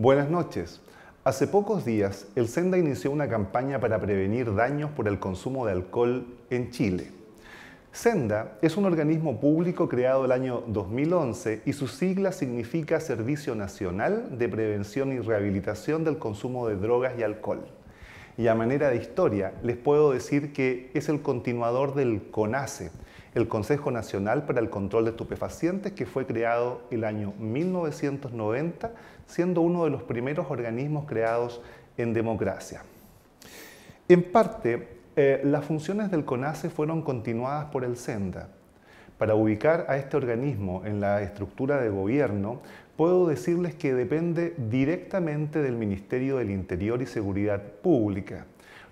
Buenas noches. Hace pocos días, el Senda inició una campaña para prevenir daños por el consumo de alcohol en Chile. Senda es un organismo público creado el año 2011 y su sigla significa Servicio Nacional de Prevención y Rehabilitación del Consumo de Drogas y Alcohol. Y a manera de historia, les puedo decir que es el continuador del CONACE, el Consejo Nacional para el Control de Estupefacientes, que fue creado el año 1990, siendo uno de los primeros organismos creados en democracia. En parte, eh, las funciones del CONACE fueron continuadas por el SENDA. Para ubicar a este organismo en la estructura de gobierno, puedo decirles que depende directamente del Ministerio del Interior y Seguridad Pública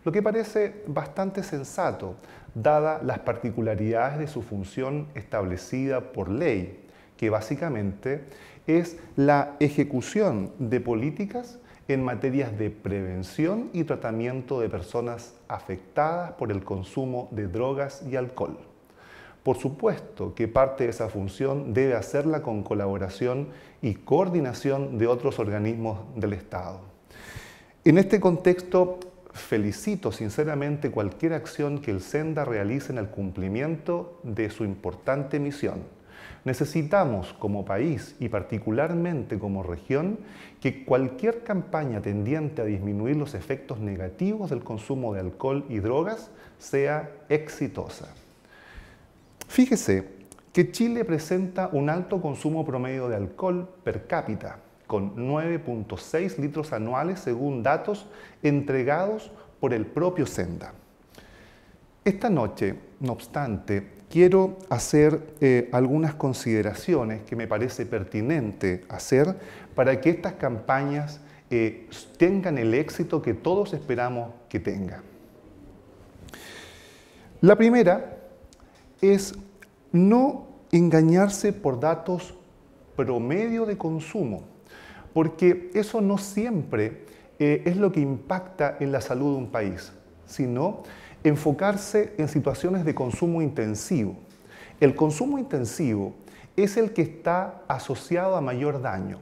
lo que parece bastante sensato, dada las particularidades de su función establecida por ley, que básicamente es la ejecución de políticas en materias de prevención y tratamiento de personas afectadas por el consumo de drogas y alcohol. Por supuesto que parte de esa función debe hacerla con colaboración y coordinación de otros organismos del Estado. En este contexto, felicito sinceramente cualquier acción que el Senda realice en el cumplimiento de su importante misión. Necesitamos como país y particularmente como región que cualquier campaña tendiente a disminuir los efectos negativos del consumo de alcohol y drogas sea exitosa. Fíjese que Chile presenta un alto consumo promedio de alcohol per cápita, con 9.6 litros anuales según datos entregados por el propio Senda. Esta noche, no obstante, quiero hacer eh, algunas consideraciones que me parece pertinente hacer para que estas campañas eh, tengan el éxito que todos esperamos que tengan. La primera es no engañarse por datos promedio de consumo porque eso no siempre eh, es lo que impacta en la salud de un país, sino enfocarse en situaciones de consumo intensivo. El consumo intensivo es el que está asociado a mayor daño.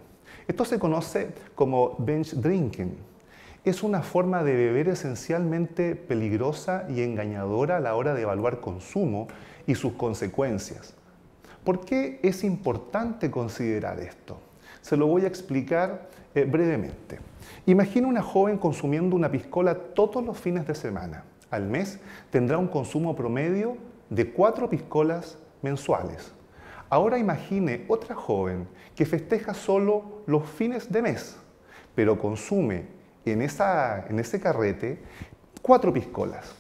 Esto se conoce como bench drinking. Es una forma de beber esencialmente peligrosa y engañadora a la hora de evaluar consumo y sus consecuencias. ¿Por qué es importante considerar esto? Se lo voy a explicar eh, brevemente. Imagina una joven consumiendo una piscola todos los fines de semana. Al mes tendrá un consumo promedio de cuatro piscolas mensuales. Ahora imagine otra joven que festeja solo los fines de mes, pero consume en, en ese carrete cuatro piscolas.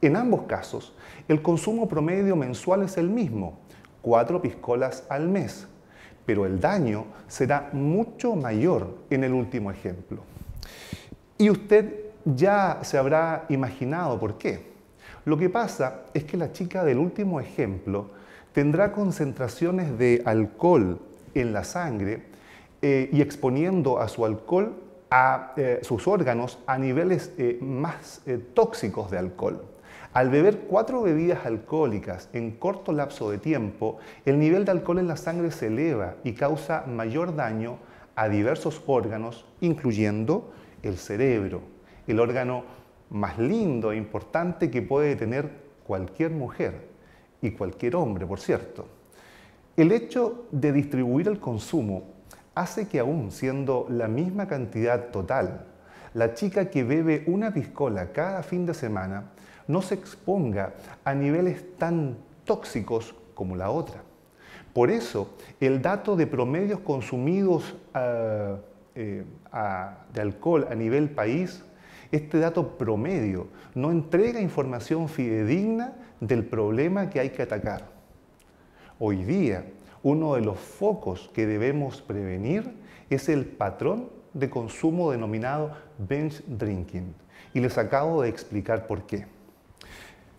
En ambos casos, el consumo promedio mensual es el mismo, cuatro piscolas al mes, pero el daño será mucho mayor en el último ejemplo. Y usted ya se habrá imaginado por qué. Lo que pasa es que la chica del último ejemplo tendrá concentraciones de alcohol en la sangre eh, y exponiendo a su alcohol a eh, sus órganos a niveles eh, más tóxicos de alcohol. Al beber cuatro bebidas alcohólicas en corto lapso de tiempo, el nivel de alcohol en la sangre se eleva y causa mayor daño a diversos órganos, incluyendo el cerebro, el órgano más lindo e importante que puede tener cualquier mujer y cualquier hombre, por cierto. El hecho de distribuir el consumo hace que aún siendo la misma cantidad total la chica que bebe una piscola cada fin de semana no se exponga a niveles tan tóxicos como la otra. Por eso, el dato de promedios consumidos ah, eh, de alcohol a nivel país, este dato promedio no entrega información fidedigna del problema que hay que atacar. Hoy día, uno de los focos que debemos prevenir es el patrón de consumo denominado Bench drinking. Y les acabo de explicar por qué.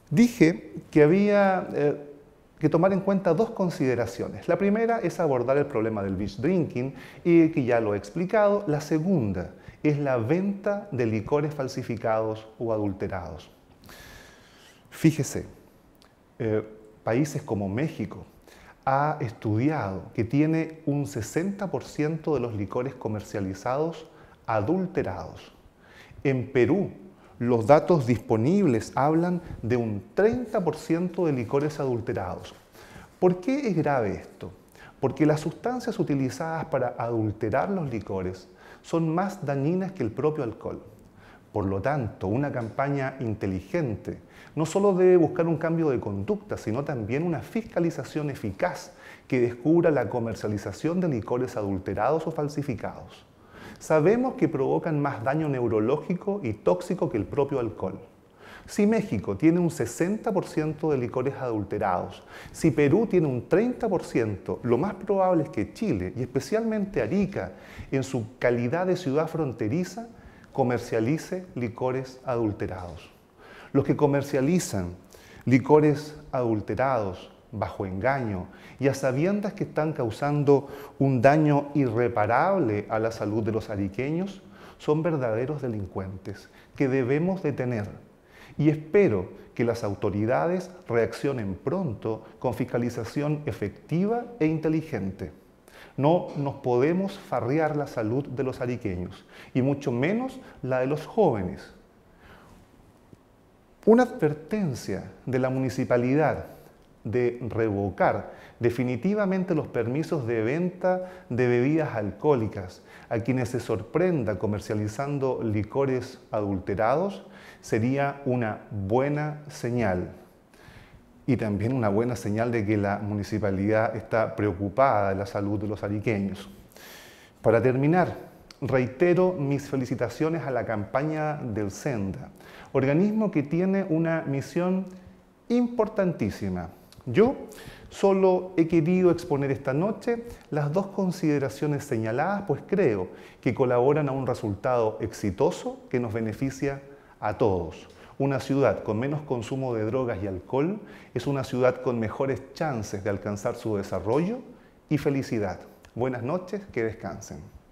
Dije que había eh, que tomar en cuenta dos consideraciones. La primera es abordar el problema del binge drinking y que ya lo he explicado. La segunda es la venta de licores falsificados o adulterados. Fíjese, eh, países como México, ha estudiado que tiene un 60% de los licores comercializados adulterados. En Perú, los datos disponibles hablan de un 30% de licores adulterados. ¿Por qué es grave esto? Porque las sustancias utilizadas para adulterar los licores son más dañinas que el propio alcohol. Por lo tanto, una campaña inteligente, no solo debe buscar un cambio de conducta, sino también una fiscalización eficaz que descubra la comercialización de licores adulterados o falsificados. Sabemos que provocan más daño neurológico y tóxico que el propio alcohol. Si México tiene un 60% de licores adulterados, si Perú tiene un 30%, lo más probable es que Chile, y especialmente Arica, en su calidad de ciudad fronteriza, comercialice licores adulterados. Los que comercializan licores adulterados bajo engaño y a sabiendas que están causando un daño irreparable a la salud de los ariqueños, son verdaderos delincuentes que debemos detener. Y espero que las autoridades reaccionen pronto con fiscalización efectiva e inteligente. No nos podemos farrear la salud de los ariqueños y mucho menos la de los jóvenes. Una advertencia de la municipalidad de revocar definitivamente los permisos de venta de bebidas alcohólicas a quienes se sorprenda comercializando licores adulterados sería una buena señal y también una buena señal de que la municipalidad está preocupada de la salud de los ariqueños. Para terminar, reitero mis felicitaciones a la campaña del Senda, organismo que tiene una misión importantísima. Yo solo he querido exponer esta noche las dos consideraciones señaladas, pues creo que colaboran a un resultado exitoso que nos beneficia a todos. Una ciudad con menos consumo de drogas y alcohol es una ciudad con mejores chances de alcanzar su desarrollo y felicidad. Buenas noches, que descansen.